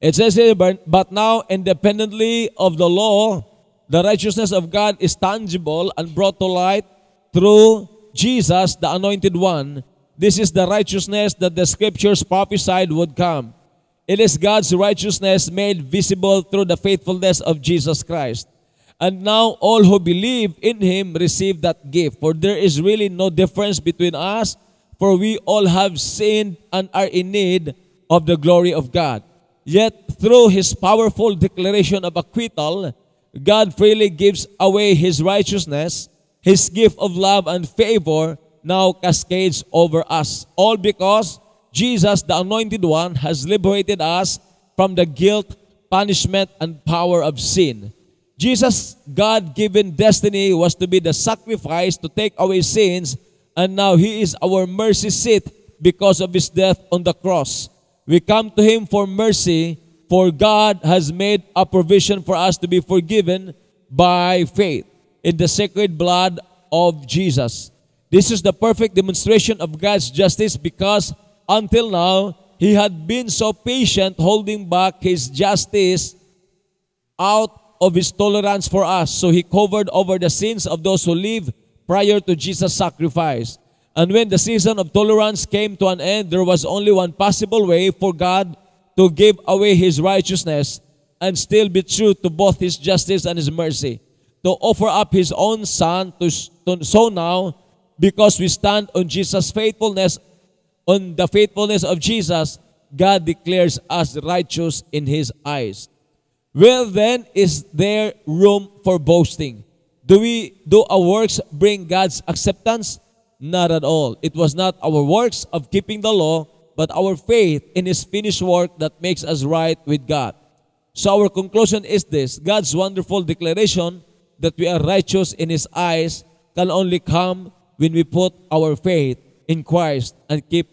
It says here, but, but now independently of the law, the righteousness of God is tangible and brought to light through Jesus, the anointed one. This is the righteousness that the scriptures prophesied would come. It is God's righteousness made visible through the faithfulness of Jesus Christ. And now all who believe in him receive that gift. For there is really no difference between us, for we all have sinned and are in need of the glory of God. Yet through his powerful declaration of acquittal, God freely gives away his righteousness, his gift of love and favor now cascades over us. All because Jesus, the Anointed One, has liberated us from the guilt, punishment, and power of sin. Jesus' God given destiny was to be the sacrifice to take away sins, and now He is our mercy seat because of His death on the cross. We come to Him for mercy, for God has made a provision for us to be forgiven by faith in the sacred blood of Jesus. This is the perfect demonstration of God's justice because until now, He had been so patient holding back His justice out of His tolerance for us. So He covered over the sins of those who live prior to Jesus' sacrifice. And when the season of tolerance came to an end, there was only one possible way for God to give away his righteousness and still be true to both his justice and his mercy, to offer up his own son to, to so now because we stand on Jesus' faithfulness, on the faithfulness of Jesus, God declares us righteous in his eyes. Well, then, is there room for boasting? Do we do our works bring God's acceptance? Not at all. It was not our works of keeping the law, but our faith in His finished work that makes us right with God. So our conclusion is this God's wonderful declaration that we are righteous in His eyes can only come when we put our faith in Christ and keep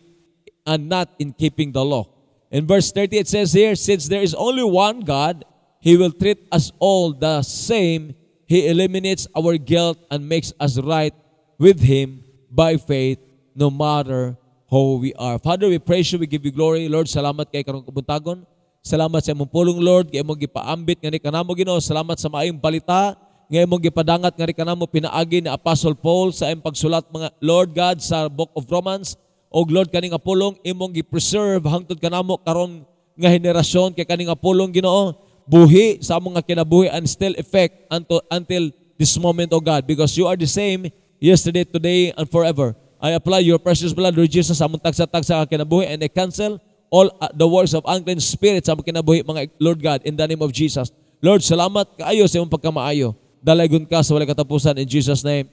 and not in keeping the law. In verse 30 it says here, since there is only one God, He will treat us all the same. He eliminates our guilt and makes us right with Him by faith no matter how we are. Father, we praise you, we give you glory. Lord, salamat kay karong kabuntagon. Salamat sa imong pulong, Lord, kay imong gipaambit nga ni kanamo Ginoo. Salamat sa maayong balita nga imong gipadangat nga ni kanamo pinaagi ni Apostle Paul sa imong pagsulat mga Lord God sa Book of Romans. O Lord kani nga pulong imong gipreserve hangtod kanamo karon nga henerasyon kay kani nga pulong Ginoo buhi sa among kinabuhi and still effect until until this moment O God because you are the same yesterday, today, and forever. I apply your precious blood, Lord Jesus, among tagsa-tagsa ang kinabuhi, and I cancel all uh, the works of unclean spirits among kinabuhi, mga Lord God, in the name of Jesus. Lord, salamat kaayo sa imong pagkamaayo. Dalagon ka sa walang katapusan in Jesus' name.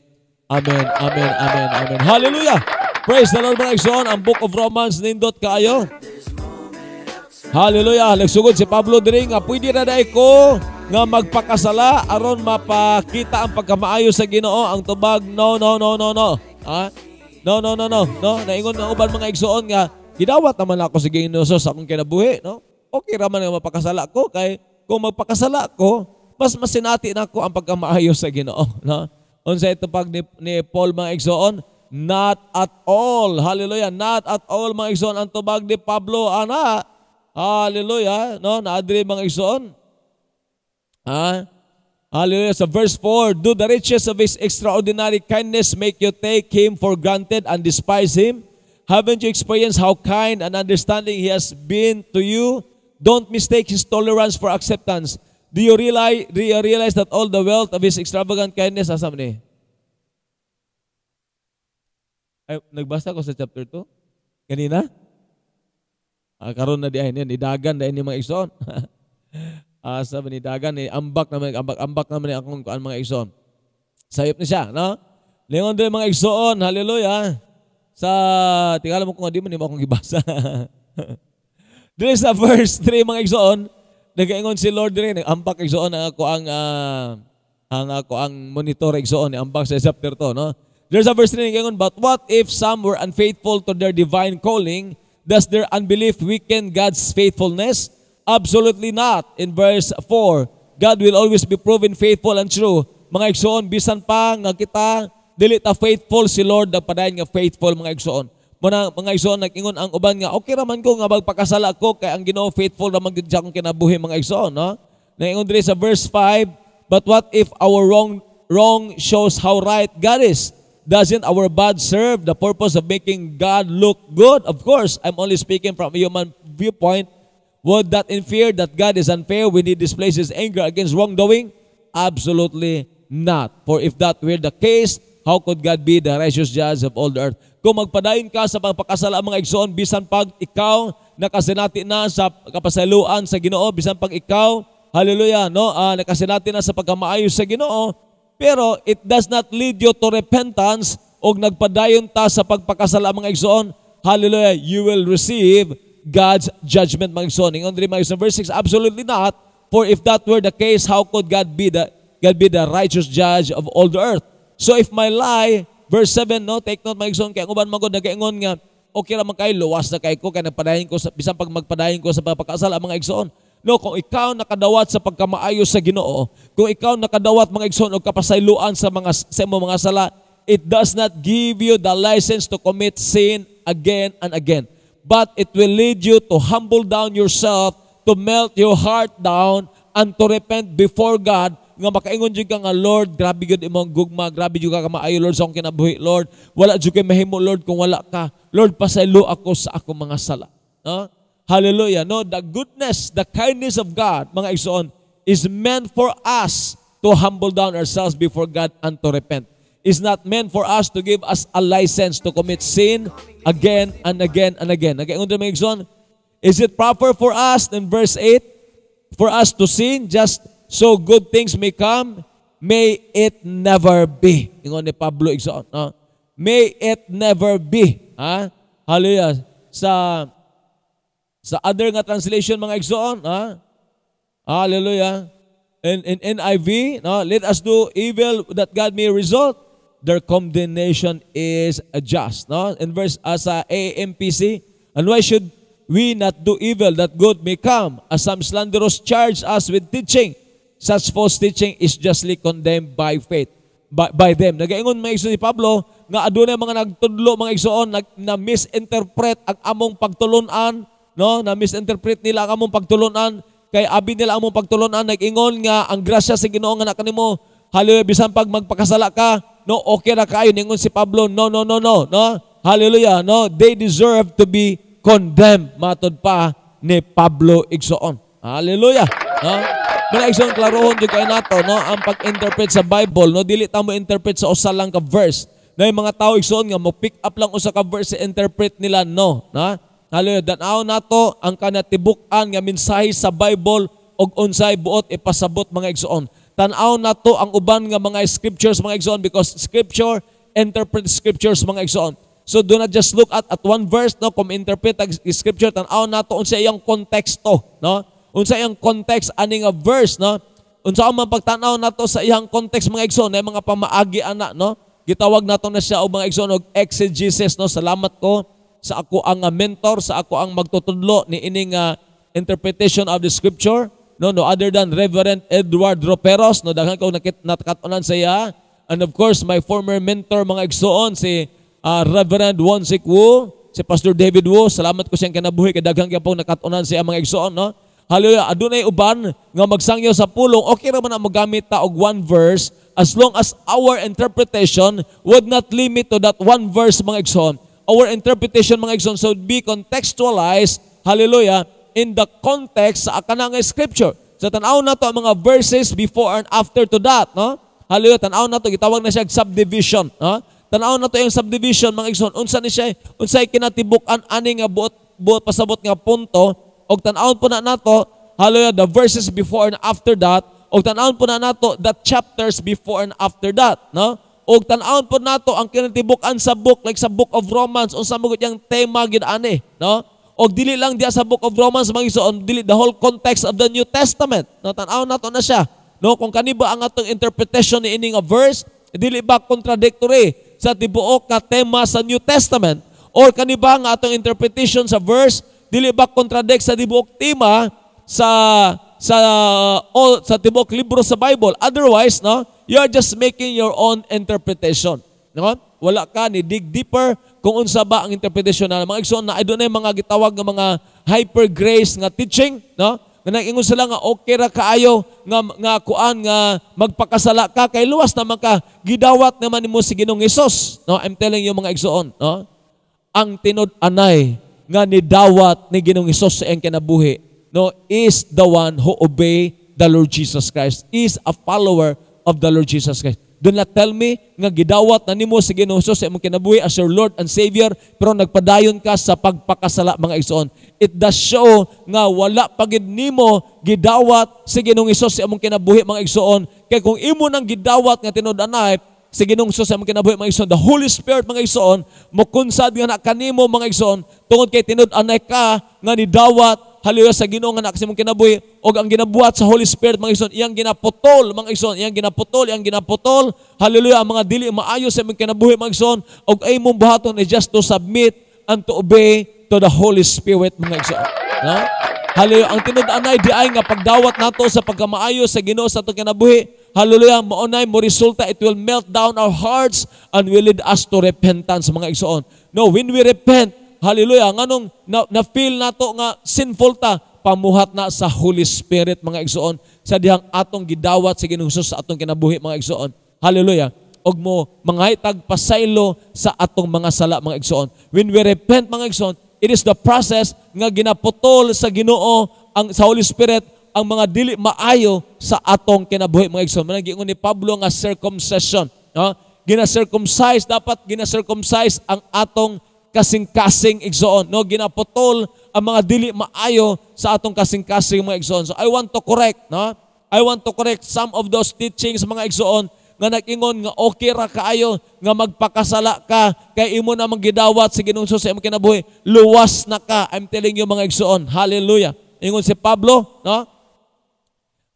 Amen, amen, amen, amen. Hallelujah! Praise the Lord, mga Ang Book of Romans nindot kaayo. Hallelujah. Nagsugod si Pablo Dring nga ah, pwede na dai ko nga magpakasala aron mapakita ang pagkamaayo sa Ginoo ang tubag. No, no, no, no, no. Ha? No, no, no, no. No, naingon ang uban mga igsoon nga gidawat naman ako sa Ginoo sa akong kinabuhi, no? Okay ra man nga mapakasala ko kay kung magpakasala ko, mas masinati na ko ang pagkamaayo sa Ginoo, no? Unsa ito pag ni, ni Paul mga igsoon? Not at all. Hallelujah. Not at all mga igsoon ang tubag ni Pablo ana Hallelujah. No, naadiri mga igsoon. Ha? Hallelujah. Sa verse 4, Do the riches of His extraordinary kindness make you take Him for granted and despise Him? Haven't you experienced how kind and understanding He has been to you? Don't mistake His tolerance for acceptance. Do you realize, do you realize that all the wealth of His extravagant kindness, asa ni? Eh? Ay, nagbasa ko sa chapter 2? Kanina? Ah, karon na diay niyan idagan dahil ni mga igsoon. ah, sabi ni dagan ni ambak naman ambak ambak na ni akong kuan mga igsoon. Sayop ni siya, no? Lingon diri mga igsoon, hallelujah. Sa tingala mo kung di man nimo akong gibasa. diri sa verse 3 mga igsoon, nagaingon si Lord diri nag ambak igsoon ang ako ang uh, ang ako ang monitor igsoon ni ambak sa chapter to, no? There's a verse 3 nagaingon, but what if some were unfaithful to their divine calling Does their unbelief weaken God's faithfulness? Absolutely not. In verse 4, God will always be proven faithful and true. Mga igsoon, bisan pa nga kita, dili ta faithful si Lord, nagpadayon nga faithful mga igsoon. Muna, mga igsoon, nag-ingon ang uban nga, okay raman ko nga magpakasala ko, kay ang ginoo faithful raman gud akong kinabuhi mga igsoon. No? Nangingon dili sa verse 5, But what if our wrong wrong shows how right God is? doesn't our bad serve the purpose of making God look good? Of course, I'm only speaking from a human viewpoint. Would that infer that God is unfair when he displays his anger against wrongdoing? Absolutely not. For if that were the case, how could God be the righteous judge of all the earth? Kung magpadayon ka sa pagpakasala ang mga igsoon, bisan pag ikaw nakasinati na sa kapasaluan sa Ginoo, bisan pag ikaw, hallelujah, no, uh, nakasinati na sa pagkamaayo sa Ginoo, pero it does not lead you to repentance o nagpadayon ta sa pagpakasala mga igsoon. Hallelujah, you will receive God's judgment mga igsoon. Ingon diri mga igsoon verse 6, absolutely not. For if that were the case, how could God be the God be the righteous judge of all the earth? So if my lie, verse 7, no, take note mga igsoon, kaya uban magod nagaingon nga, okay ra man kay luwas na kay ko kay nagpadayon ko sa bisan pag magpadayon ko sa pagpakasala mga igsoon No, kung ikaw nakadawat sa pagkamaayo sa Ginoo, kung ikaw nakadawat mga igsoon og kapasayloan sa mga sa imong mga sala, it does not give you the license to commit sin again and again. But it will lead you to humble down yourself, to melt your heart down, and to repent before God nga makaingon jud ka nga Lord grabe gyud imong gugma grabe jud ka maayo Lord sa akong kinabuhi Lord wala jud kay mahimo Lord kung wala ka Lord pasaylo ako sa akong mga sala no Hallelujah. No, the goodness, the kindness of God, mga igsoon, is meant for us to humble down ourselves before God and to repent. Is not meant for us to give us a license to commit sin again and again and again. Again, unto mga igsoon, is it proper for us, in verse 8, for us to sin just so good things may come? May it never be. Ingon ni Pablo igsoon. No? May it never be. Ha? Hallelujah. Sa sa other nga translation, mga igsoon, ha? Hallelujah. In, in NIV, no? let us do evil that God may result. Their condemnation is just. No? In verse uh, sa AMPC, and why should we not do evil that good may come? As some slanderous charge us with teaching, such false teaching is justly condemned by faith by, by them. Nagaingon mga igsoon ni Pablo, nga aduna mga nagtudlo mga igsoon nag, na misinterpret ang among pagtulunan no, na misinterpret nila ang among pagtulunan, kay abi nila among pagtulunan, nag-ingon nga ang grasya sa Ginoo nga nakanimo, hallelujah, bisan pag magpakasala ka, no, okay ra kayo, ningon si Pablo, no, no, no, no, no, hallelujah, no, they deserve to be condemned, matod pa ni Pablo Igsoon. Hallelujah. No? Muna isang klarohon dyan kayo nato, no? ang pag-interpret sa Bible, no? dili ta mo interpret sa usa lang ka verse. Na yung mga tao igsoon nga, mo pick up lang usa ka verse, interpret nila, no? No? Hallelujah. Danaw nato ang kanatibukan nga mensahe sa Bible og unsay buot ipasabot mga igsoon. Tanaw nato ang uban nga mga scriptures mga igsoon because scripture interpret scriptures mga igsoon. So do not just look at at one verse no kung interpret ang scripture tanaw nato unsa iyang konteksto no. Unsa iyang context ani nga verse no. Unsa man pagtanaw nato sa iyang context mga igsoon na mga pamaagi ana no. Gitawag nato na siya og mga igsoon og exegesis no. Salamat ko sa ako ang ah, mentor, sa ako ang magtutudlo ni ining uh, interpretation of the scripture. No, no other than Reverend Edward Roperos, no daghan ko nakit natkatunan saya. And of course, my former mentor mga igsoon si uh, Reverend Sik Wu, si Pastor David Wu. Salamat ko siyang kinabuhi kay daghan gyapon nakatunan siya mga igsoon, no. Hallelujah. Adunay uban nga magsangyo sa pulong, okay ra man magamit ta og one verse as long as our interpretation would not limit to that one verse mga igsoon our interpretation mga igsoon should be contextualized, hallelujah, in the context sa kanang scripture. So tanaw na to ang mga verses before and after to that, no? Hallelujah, tanaw na to gitawag na siya subdivision, no? Tanaw na to yung subdivision mga igsoon. Unsa ni siya? Unsay kinatibuk-an ani nga buot buot pasabot nga punto og tanaw po na nato, hallelujah, the verses before and after that og tanaw po na nato the chapters before and after that, no? O tanawon po nato ang kinatibukan sa book like sa book of Romans unsa mga yang tema gid ani, no? O dili lang diya sa book of Romans mangisoon dili the whole context of the New Testament. No tan-awon nato na siya. No kung kaniba ang atong interpretation ni ining a verse dili ba contradictory sa tibuok ka tema sa New Testament or kaniba ang atong interpretation sa verse dili ba contradict sa tibuok tema sa sa all, sa tibuok libro sa Bible otherwise no you're just making your own interpretation. No? Wala ka ni dig deeper kung unsa ba ang interpretation na mga igsoon na adunay mga gitawag nga mga hyper grace nga teaching, no? Nga nagingon sila nga okay ra kaayo nga nga kuan nga magpakasala ka kay luwas naman ka gidawat naman nimo si Ginoong Hesus, no? I'm telling you mga igsoon, no? Ang tinud-anay nga ni dawat ni Ginoong Hesus sa iyang kinabuhi, no, is the one who obey the Lord Jesus Christ, is a follower of the Lord Jesus Christ. Do not tell me nga gidawat na nimo si Ginoo Jesus sa imong kinabuhi as your Lord and Savior pero nagpadayon ka sa pagpakasala mga igsoon. It does show nga wala pagid nimo gidawat si Ginoong sa imong kinabuhi mga igsoon kay kung imo nang gidawat nga tinud-anay si Ginoong Hesus imong kinabuhi mga igsoon the Holy Spirit mga igsoon mo nga na kanimo mga igsoon tungod kay tinud-anay ka nga ni dawat haleluya sa Ginoo nga nakasi mong kinabuhi og ang ginabuhat sa Holy Spirit mga igsoon iyang ginaputol mga igsoon iyang ginaputol iyang ginaputol haleluya ang mga dili maayo sa imong kinabuhi mga igsoon og ay mong buhaton is just to submit and to obey to the Holy Spirit mga igsoon no? Haleluya ang tinud-an ay di ay nga pagdawat nato sa pagkamaayo sa Ginoo sa atong kinabuhi Hallelujah, maunay mo resulta, it will melt down our hearts and will lead us to repentance, mga igsoon. No, when we repent, Hallelujah. Nganong na, na feel nato nga sinful ta pamuhat na sa Holy Spirit mga igsoon sa dihang atong gidawat sa Ginoo sa atong kinabuhi mga igsoon. Hallelujah. Og mo mangahitag pasaylo sa atong mga sala mga igsoon. When we repent mga igsoon, it is the process nga ginaputol sa Ginoo ang sa Holy Spirit ang mga dili maayo sa atong kinabuhi mga igsoon. Manang ni Pablo nga circumcision, no? Gina-circumcise dapat gina-circumcise ang atong kasing-kasing igsoon. No, ginaputol ang mga dili maayo sa atong kasing-kasing mga igsoon. So I want to correct, no? I want to correct some of those teachings mga igsoon nga nag-ingon nga okay ra kaayo nga magpakasala ka kay imo na manggidawat sa Ginoo sa imong kinabuhi luwas na ka I'm telling you mga igsoon hallelujah ingon si Pablo no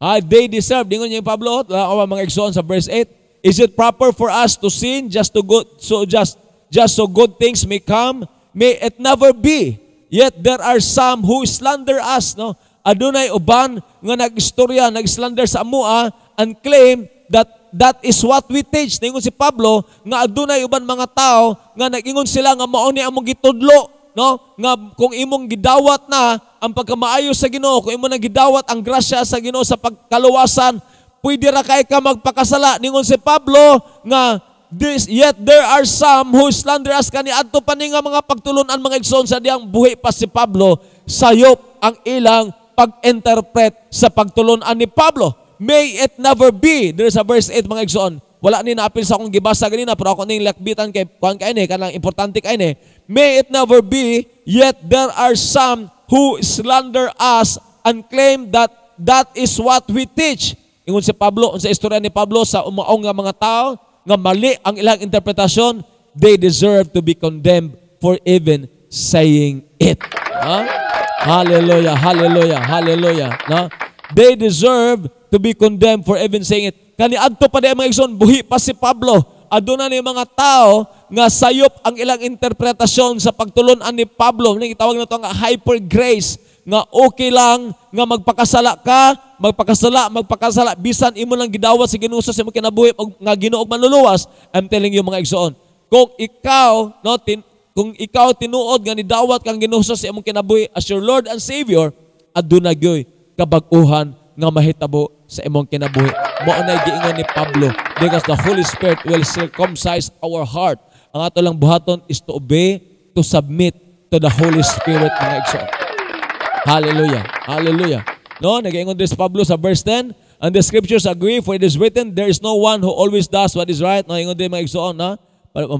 ah, they deserve ingon ni Pablo mga igsoon sa verse 8 is it proper for us to sin just to go so just just so good things may come, may it never be. Yet there are some who slander us, no? Adunay uban nga nagistorya, nag-slander sa amua ah, and claim that that is what we teach. Ningon si Pablo nga adunay uban mga tao nga nagingon sila nga mao ni among gitudlo, no? Nga kung imong gidawat na ang pagkamaayo sa Ginoo, kung imong nagidawat ang grasya sa Ginoo sa pagkaluwasan, pwede ra kay ka magpakasala ningon si Pablo nga this, yet there are some who slander us kani adto pa nga mga pagtulon ang mga igsoon sa diyang buhi pa si Pablo sayop ang ilang pag-interpret sa pagtulon ni Pablo. May it never be. There is verse 8 mga igsoon. Wala ni naapil sa akong gibasa ganina pero ako ning lakbitan kay kuan kay ni kanang importante kay ni. May it never be yet there are some who slander us and claim that that is what we teach. Ingon si Pablo, sa istorya ni Pablo sa umaong nga mga tao, nga mali ang ilang interpretasyon, they deserve to be condemned for even saying it. Ha? Hallelujah, hallelujah, hallelujah. No? They deserve to be condemned for even saying it. Kani adto pa di mga igsoon, buhi pa si Pablo. Aduna ni mga tao nga sayop ang ilang interpretasyon sa pagtulon-an ni Pablo. Nang itawag na ito nga hyper grace nga okay lang nga magpakasala ka, magpakasala, magpakasala, bisan imo lang gidawat sa Ginoo sa imo kinabuhi nga Ginoo manluluwas. I'm telling you mga igsoon, kung ikaw no tin, kung ikaw tinuod nga nidawat kang ginuso sa imo kinabuhi as your Lord and Savior, aduna gyoy kabag-uhan nga mahitabo sa imong kinabuhi. Mao na giingon ni Pablo because the Holy Spirit will circumcise our heart. Ang ato lang buhaton is to obey, to submit to the Holy Spirit mga igsoon. Hallelujah. Hallelujah. No, nag din si Pablo sa verse 10, And the scriptures agree, for it is written, there is no one who always does what is right. No, ingon din mga igsoon, ha?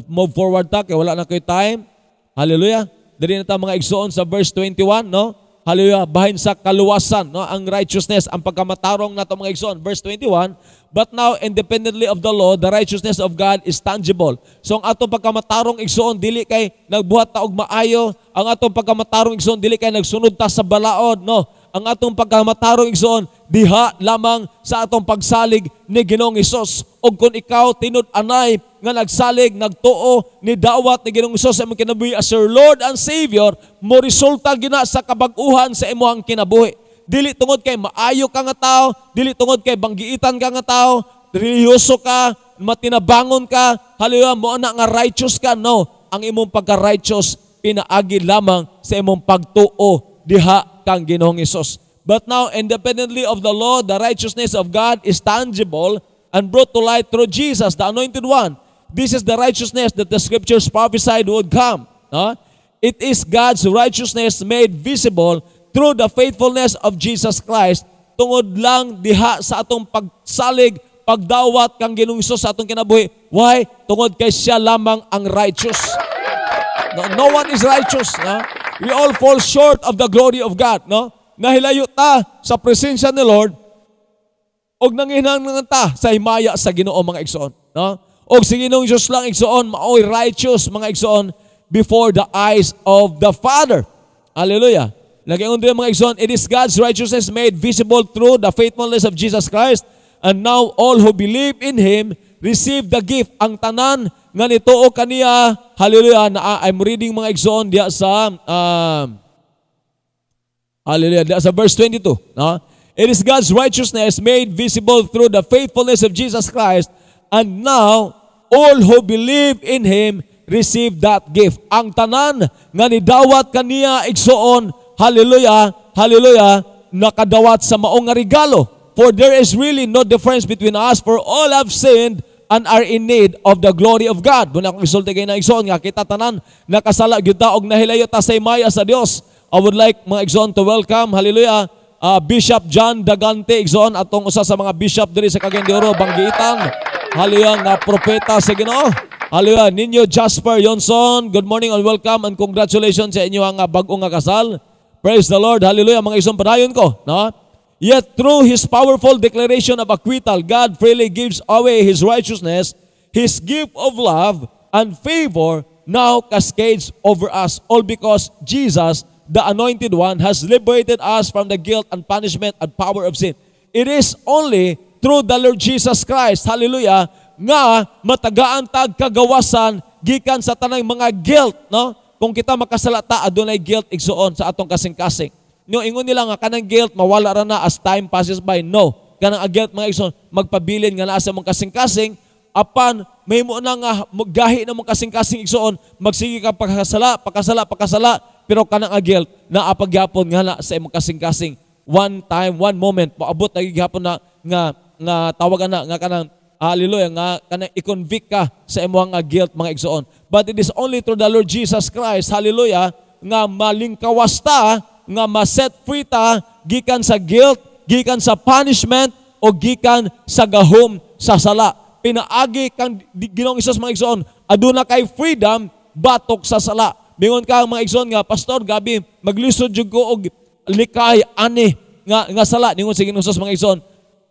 Move forward ta, kaya wala na kayo time. Hallelujah. Dari na ta mga igsoon sa verse 21, no? Hallelujah. Bahin sa kaluwasan, no? ang righteousness, ang pagkamatarong na itong mga igsoon. Verse 21, But now, independently of the law, the righteousness of God is tangible. So, ang atong pagkamatarong igsoon, dili kay nagbuhat ta og maayo. Ang atong pagkamatarong igsoon, dili kay nagsunod ta sa balaod. No? ang atong pagkamatarong igsoon diha lamang sa atong pagsalig ni Ginoong Hesus ug kung ikaw tinud anay nga nagsalig nagtuo ni dawat ni Ginoong Hesus sa imong kinabuhi as your Lord and Savior mo resulta gina sa kabaguhan sa imong kinabuhi dili tungod kay maayo ka nga tao dili tungod kay banggiitan ka nga tao relihiyoso ka matinabangon ka haleluya mo na nga righteous ka no ang imong pagka-righteous pinaagi lamang sa imong pagtuo diha kang Ginoong Isus. But now, independently of the law, the righteousness of God is tangible and brought to light through Jesus, the Anointed One. This is the righteousness that the Scriptures prophesied would come. No? It is God's righteousness made visible through the faithfulness of Jesus Christ tungod lang diha sa atong pagsalig, pagdawat kang Ginoong Isus sa atong kinabuhi. Why? Tungod kay siya lamang ang righteous. No, no one is righteous. No? We all fall short of the glory of God, no? Nahilayo ta sa presensya ni Lord, og nanginang ta sa himaya sa ginoo mga igsoon, no? Og si Ginoong Diyos lang igsoon, maoy righteous mga igsoon before the eyes of the Father. Hallelujah. Naging undi mga igsoon, it is God's righteousness made visible through the faithfulness of Jesus Christ, and now all who believe in Him receive the gift ang tanan nga nituo kaniya hallelujah na ah, I'm reading mga igsoon diya sa uh, hallelujah diya sa verse 22 no? It is God's righteousness made visible through the faithfulness of Jesus Christ and now all who believe in him receive that gift. Ang tanan nga ni dawat kaniya igsoon hallelujah hallelujah nakadawat sa maong nga regalo. For there is really no difference between us, for all have sinned and are in need of the glory of God. Muna akong isulti kayo ng igsoon nga kita tanan nakasala gyud ta og nahilayo ta sa himaya sa Dios. I would like mga igsoon to welcome hallelujah uh, Bishop John Dagante igsoon atong usa sa mga bishop diri sa Kagendoro, de Oro Hallelujah nga propeta sa Ginoo. Hallelujah ninyo Jasper Johnson. Good morning and welcome and congratulations sa inyo ang bagong nga kasal. Praise the Lord. Hallelujah mga igsoon padayon ko, no? Yet through his powerful declaration of acquittal, God freely gives away his righteousness, his gift of love and favor now cascades over us, all because Jesus, the anointed one, has liberated us from the guilt and punishment and power of sin. It is only through the Lord Jesus Christ, hallelujah, nga matagaan tag kagawasan gikan sa tanang mga guilt, no? Kung kita makasalata, adunay guilt igsuon sa atong kasing-kasing. No, ingon nila nga kanang guilt mawala ra na as time passes by. No, kanang guilt mga igsoon magpabilin nga naa mong kasing-kasing apan may mo na nga gahi na mong kasing-kasing igsoon magsige ka pagkasala, pagkasala, pagkasala pero kanang guilt na apagyapon nga na sa imong kasing-kasing one time, one moment paabot na gihapon na nga nga tawagan na nga kanang Hallelujah, nga kanang i-convict ka sa imong guilt mga igsoon. But it is only through the Lord Jesus Christ, hallelujah, nga malingkawas ta nga maset free ta gikan sa guilt, gikan sa punishment o gikan sa gahom sa sala. Pinaagi kang Ginoong Hesus mga igsoon, aduna kay freedom batok sa sala. Mingon ka mga igsoon nga pastor gabi maglisod jud ko og likay ani nga nga sala ningon sa Ginoong Hesus mga igsoon.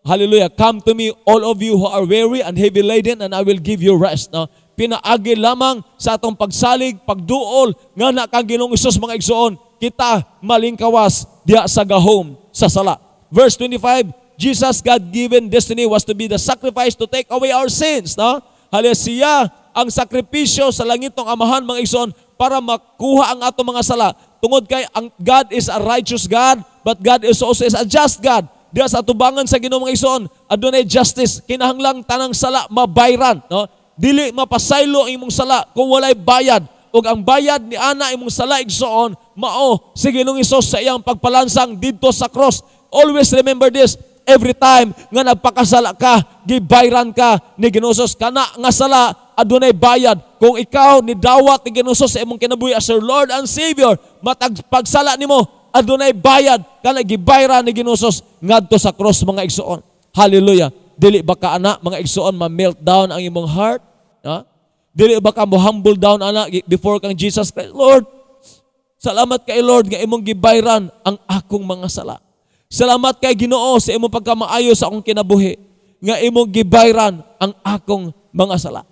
Hallelujah. Come to me all of you who are weary and heavy laden and I will give you rest. No? Pinaagi lamang sa atong pagsalig, pagduol nga na kang Ginoong Hesus mga igsoon kita malingkawas diya sa gahom sa sala. Verse 25, Jesus God-given destiny was to be the sacrifice to take away our sins. No? Halos siya ang sakripisyo sa langit ng Amahan, mga igsoon, para makuha ang ato mga sala. Tungod kay ang God is a righteous God, but God is also is a just God. Diya sa atubangan sa Ginoo mga igsoon, adunay justice, kinahanglang tanang sala mabayran, no? Dili mapasaylo ang imong sala kung walay bayad ug ang bayad ni ana imong salaig soon mao si Ginoong Hesus sa iyang pagpalansang didto sa cross. Always remember this every time nga nagpakasala ka, gibayran ka ni Ginoong kana nga sala adunay bayad. Kung ikaw ni dawat ni Ginoong sa imong kinabuhi as your Lord and Savior, matag pagsala nimo adunay bayad kana gibayran ni Ginoong ngadto sa cross mga igsoon. Hallelujah. Dili ba ka ana mga igsoon ma meltdown ang imong heart? Ha? Huh? Dili ba ka mo humble down ana before kang Jesus Christ. Lord, salamat kay Lord nga imong gibayran ang akong mga sala. Salamat kay Ginoo sa imong pagkamaayo sa akong kinabuhi nga imong gibayran ang akong mga sala.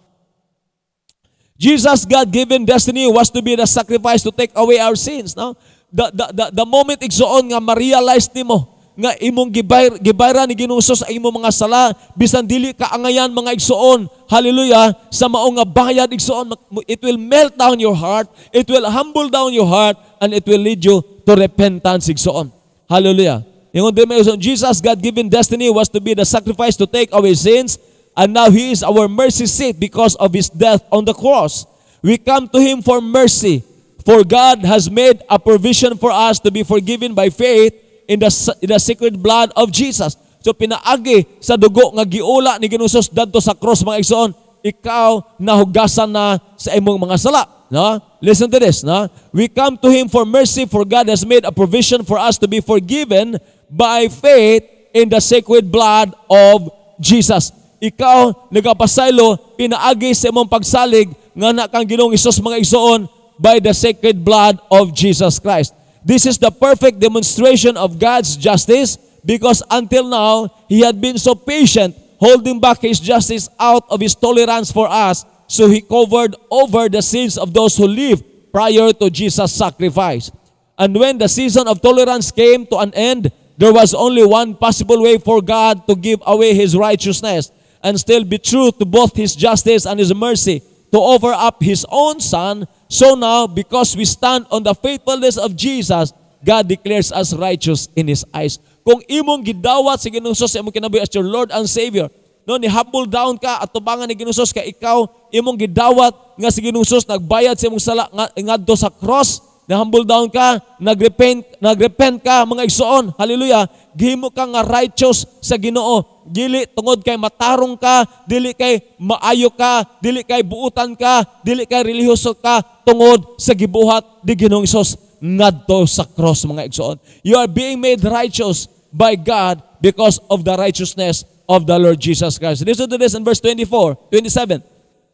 Jesus God-given destiny was to be the sacrifice to take away our sins, no? The, the, the, the moment igsoon nga ma-realize nimo nga imong gibayr, gibayra ni Ginoong sa imong mga sala bisan dili ka angayan mga igsuon. haleluya Sa maong nga bayad igsuon, it will melt down your heart, it will humble down your heart and it will lead you to repentance igsuon. haleluya Ingon din may Jesus God given destiny was to be the sacrifice to take away sins and now he is our mercy seat because of his death on the cross. We come to him for mercy. For God has made a provision for us to be forgiven by faith in the, in the sacred blood of Jesus. So pinaagi sa dugo nga giula ni Ginusos dadto sa cross mga igsoon, ikaw nahugasan na sa imong mga sala. No? Listen to this. No? We come to Him for mercy, for God has made a provision for us to be forgiven by faith in the sacred blood of Jesus. Ikaw, nagapasaylo, pinaagi sa imong pagsalig nga na kang ginong Isos mga igsoon by the sacred blood of Jesus Christ. This is the perfect demonstration of God's justice because until now, He had been so patient, holding back His justice out of His tolerance for us, so He covered over the sins of those who lived prior to Jesus' sacrifice. And when the season of tolerance came to an end, there was only one possible way for God to give away His righteousness and still be true to both His justice and His mercy to offer up His own Son, so now, because we stand on the faithfulness of Jesus, God declares us righteous in His eyes. Kung imong gidawat si Ginungsos, imong kinabuhi as your Lord and Savior, no, ni humble down ka at tubangan ni Ginungsos ka ikaw, imong gidawat nga si Ginungsos nagbayad sa imong sala nga, nga sa cross, na-humble down ka, nagrepent, nagrepent ka, mga igsoon, hallelujah, gihimo ka nga righteous sa ginoo, dili tungod kay matarong ka, dili kay maayo ka, dili kay buutan ka, dili kay relihiyoso ka, tungod sa gibuhat ni Ginoong Isos, ngadto sa cross mga igsoon. You are being made righteous by God because of the righteousness of the Lord Jesus Christ. Listen to this in verse 24, 27.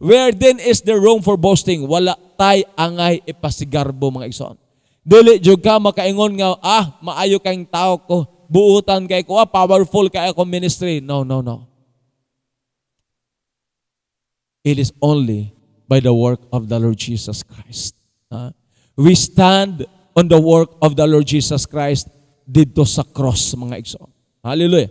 Where then is the room for boasting? Wala natay angay ipasigarbo mga igsoon. Dili jud ka makaingon nga ah maayo kang tao ko, buutan kay ko, ah, powerful kay ako ministry. No, no, no. It is only by the work of the Lord Jesus Christ. Uh, we stand on the work of the Lord Jesus Christ dito sa cross mga igsoon. Hallelujah.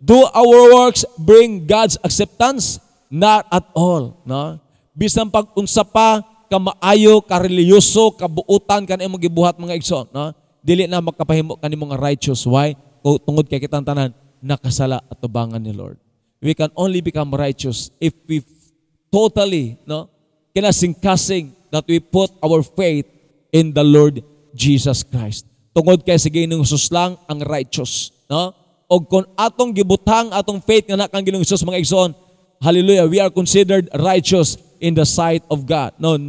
Do our works bring God's acceptance? Not at all. No? Bisan pag unsa pa ka maayo, ka reliyoso, ka buutan, ka mga igsoon. No? Dili na makapahimo ka mga righteous. Why? Kung tungod kay kitang tanan, nakasala at tubangan ni Lord. We can only become righteous if we totally, no? kinasing-kasing that we put our faith in the Lord Jesus Christ. Tungod kay sige ning Jesus lang ang righteous, no? Og kung atong gibutang atong faith nga nakang Ginoong Jesus mga igsoon, Hallelujah. We are considered righteous in the sight of God. No,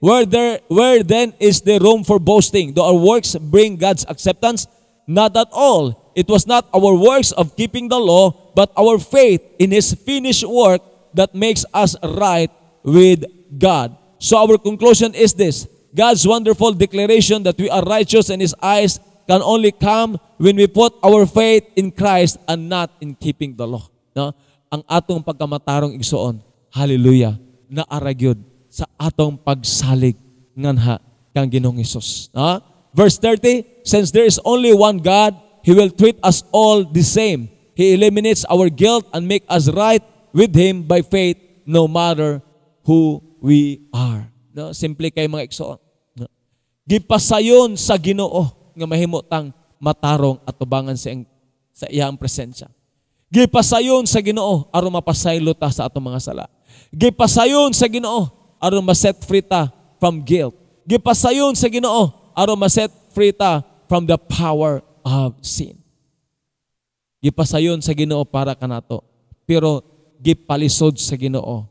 where there where then is the room for boasting? Do our works bring God's acceptance? Not at all. It was not our works of keeping the law, but our faith in his finished work that makes us right with God. So our conclusion is this. God's wonderful declaration that we are righteous in his eyes can only come when we put our faith in Christ and not in keeping the law. No? ang atong pagkamatarong igsuon. Hallelujah. Naaragyod sa atong pagsalig nganha kang Ginoong Hesus. Ha? Verse 30, since there is only one God, He will treat us all the same. He eliminates our guilt and make us right with Him by faith no matter who we are. No? Simple kay mga igsoon. No? Gipasayon sa Ginoo nga mahimutang matarong atubangan sa sa iyang presensya. Gipasayon sa Ginoo aron mapasaylo ta sa atong mga sala. Gipasayon sa Ginoo aron ma-set free ta from guilt. Gipasayon sa Ginoo aron ma-set free ta from the power of sin. Gipasayon sa Ginoo para kanato, pero gipalisod sa Ginoo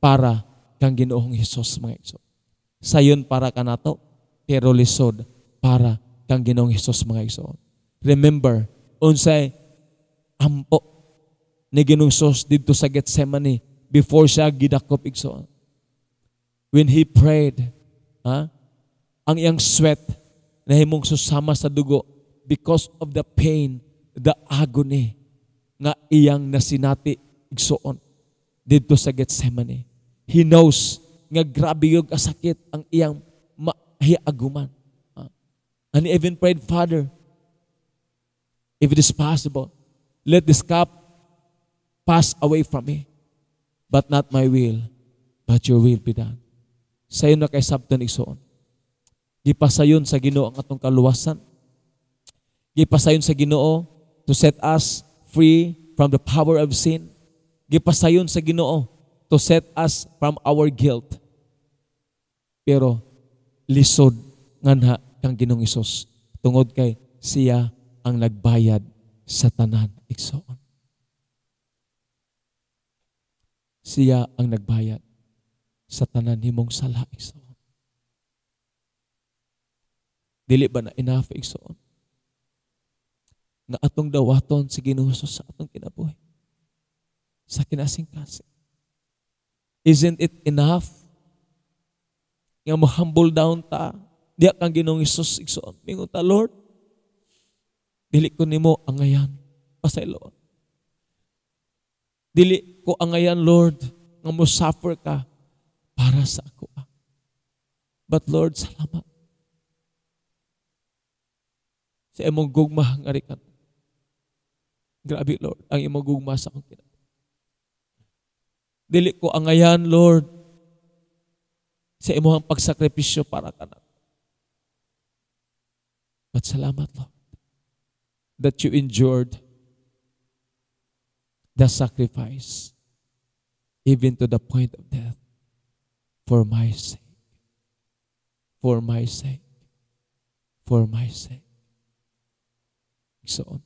para kang Ginoong Hesus mga igsoon. Sayon para kanato, pero lisod para kang Ginoong Hesus mga igsoon. Remember unsay ampo ni ginungsos didto sa Gethsemane before siya gidakop igsoon. When he prayed, ha? ang iyang sweat na himong susama sa dugo because of the pain, the agony nga iyang nasinati igsoon didto sa Gethsemane. He knows nga grabe yung kasakit ang iyang mahiaguman. And he even prayed, Father, if it is possible, let this cup pass away from me. But not my will, but your will be done. Sayo na kay sabtan igsoon. Gipasayon sa Ginoo ang atong kaluwasan. Gipasayon sa Ginoo to set us free from the power of sin. Gipasayon sa Ginoo to set us from our guilt. Pero lisod nganha kang Ginoong Isus tungod kay siya ang nagbayad sa tanan Iksoon. siya ang nagbayad sa tanan himong sala igsoon. Dili ba na enough igsoon? Nga atong dawaton si Ginoo sa atong kinabuhi. Sa kinasing Isn't it enough nga mo humble down ta diya kang ginong Hesus igsoon. Mingon Lord, dili ko nimo angayan pasailon Dili ko angayan, Lord, nga mo suffer ka para sa ako. Ah. But Lord, salamat. Sa imong gugma ang arikan. Grabe, Lord, ang imong gugma sa akong kinat. Dili ko angayan, Lord, sa imong pagsakripisyo para kanan. But salamat, Lord, that you endured the sacrifice, even to the point of death, for my sake. For my sake. For my sake. So on.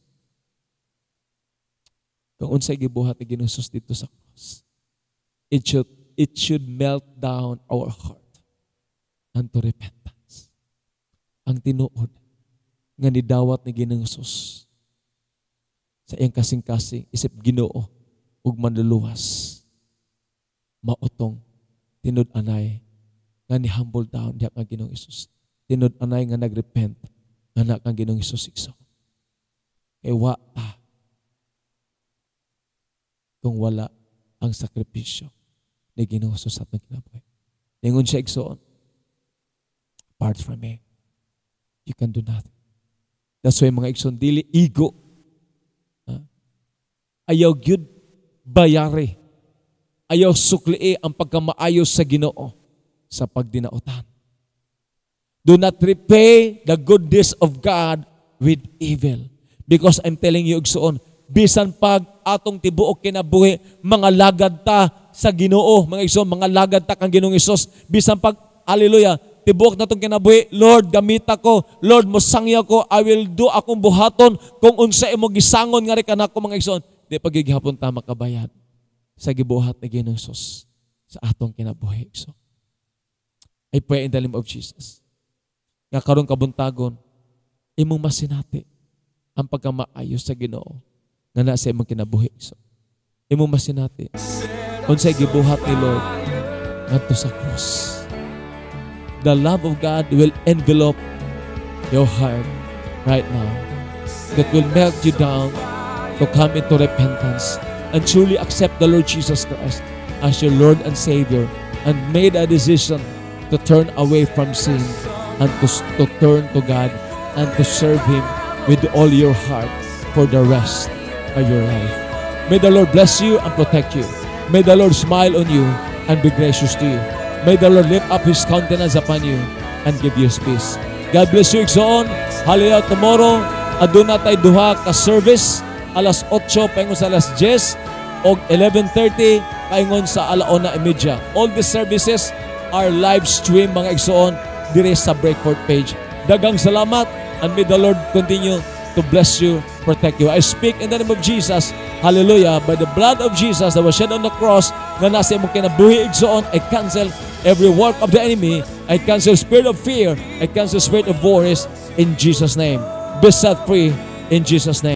Kung unsay gibuhat ni Ginoos dito sa cross, it should, it should melt down our heart unto repentance. Ang tinuod nga ni dawat ni Ginoos sa iyang kasing-kasing isip Ginoo ug manluluwas. Maotong tinud anay nga ni humble down diha kang Ginoong Hesus. Tinud anay nga nagrepent nga na kang Ginoong Hesus igsoon. Kay ta kung wala ang sakripisyo ni Ginoo Hesus sa atong kinabuhi. Ningon siya igsoon. Apart from me, you can do nothing. That's why mga igsoon dili ego Ayaw gyud bayari. Ayaw suklii ang pagkamaayo sa Ginoo sa pagdinaotan. Do not repay the goodness of God with evil. Because I'm telling you, Igsoon, bisan pag atong tibuok kinabuhi, mga lagad ta sa ginoo, mga Igsoon, mga lagad ta kang ginoong Isos. Bisan pag, hallelujah, tibuok na itong kinabuhi, Lord, gamita ko, Lord, mosangya ko, I will do akong buhaton kung unsa imo gisangon nga rin kanako mga Igsoon di pagighapon ta makabayad sa gibuhat ni Ginoosos sa atong kinabuhi. So, I pray in the name of Jesus. Nga karon kabuntagon, imong masinati ang pagkamaayos sa Ginoo nga na sa imong kinabuhi. So, imong masinati unsay gibuhat ni Lord ngadto sa cross. The love of God will envelop your heart right now. That will melt you down to come into repentance and truly accept the Lord Jesus Christ as your Lord and Savior and made a decision to turn away from sin and to, to turn to God and to serve Him with all your heart for the rest of your life. May the Lord bless you and protect you. May the Lord smile on you and be gracious to you. May the Lord lift up His countenance upon you and give you His peace. God bless you, Iksoon. Hallelujah tomorrow. Aduna tayo duha ka service alas 8 paingon sa alas 10 og 11:30 paingon sa alaona e media. All the services are live stream mga igsoon dire sa Breakford page. Dagang salamat and may the Lord continue to bless you, protect you. I speak in the name of Jesus. Hallelujah. By the blood of Jesus that was shed on the cross, na nasa imong kinabuhi igsoon, I cancel every work of the enemy. I cancel spirit of fear. I cancel spirit of worries in Jesus' name. Be set free in Jesus' name.